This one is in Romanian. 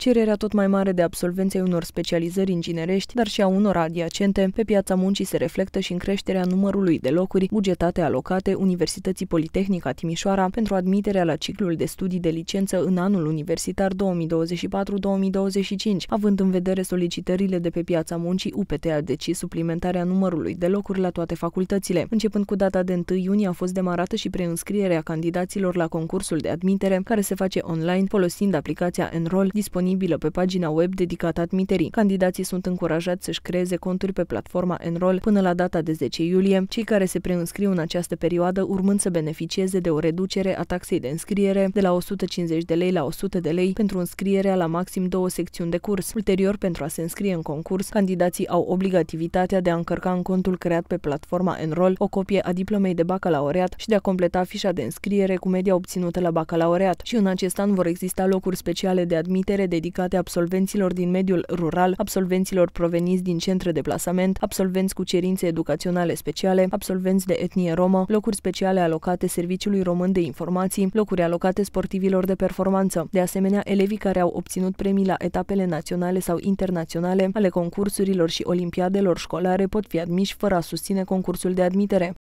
Cererea tot mai mare de absolvenți ai unor specializări inginerești, dar și a unor adiacente, pe piața muncii se reflectă și în creșterea numărului de locuri bugetate alocate Universității Politehnica Timișoara pentru admiterea la ciclul de studii de licență în anul universitar 2024-2025, având în vedere solicitările de pe piața muncii, UPT a decis suplimentarea numărului de locuri la toate facultățile. Începând cu data de 1 iunie a fost demarată și preînscrierea candidaților la concursul de admitere, care se face online folosind aplicația Enroll disponibilă disponibilă pe pagina web dedicată admiterii. Candidații sunt încurajați să-și creeze conturi pe platforma Enroll până la data de 10 iulie, cei care se preînscriu în această perioadă urmând să beneficieze de o reducere a taxei de înscriere de la 150 de lei la 100 de lei pentru înscrierea la maxim două secțiuni de curs. Ulterior, pentru a se înscrie în concurs, candidații au obligativitatea de a încărca în contul creat pe platforma Enroll o copie a diplomei de bacalaureat și de a completa fișa de înscriere cu media obținută la bacalaureat. Și în acest an vor exista locuri speciale de admitere de dedicate absolvenților din mediul rural, absolvenților proveniți din centre de plasament, absolvenți cu cerințe educaționale speciale, absolvenți de etnie romă, locuri speciale alocate Serviciului Român de Informații, locuri alocate sportivilor de performanță. De asemenea, elevii care au obținut premii la etapele naționale sau internaționale ale concursurilor și olimpiadelor școlare pot fi admiși fără a susține concursul de admitere.